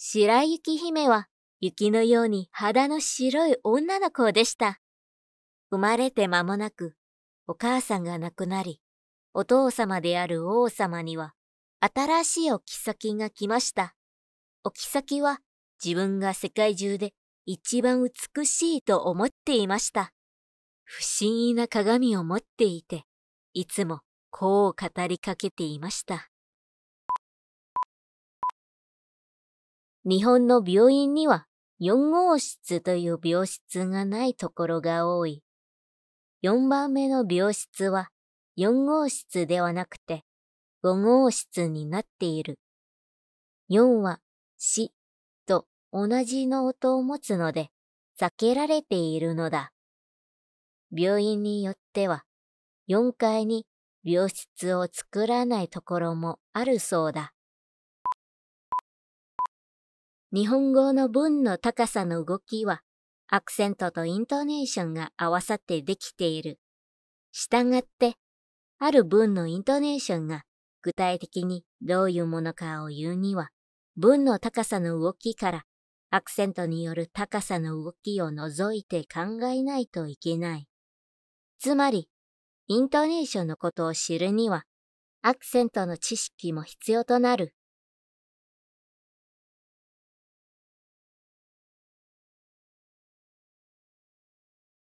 白雪姫は雪のように肌の白い女の子でした。生まれて間もなく、お母さんが亡くなり、お父様である王様には、新しいお妃が来ました。お妃は自分が世界中で一番美しいと思っていました。不思議な鏡を持っていて、いつもこう語りかけていました。日本の病院には4号室という病室がないところが多い。4番目の病室は4号室ではなくて5号室になっている。4は死と同じの音を持つので避けられているのだ。病院によっては4階に病室を作らないところもあるそうだ。日本語の文の高さの動きは、アクセントとイントネーションが合わさってできている。したがって、ある文のイントネーションが具体的にどういうものかを言うには、文の高さの動きからアクセントによる高さの動きを除いて考えないといけない。つまり、イントネーションのことを知るには、アクセントの知識も必要となる。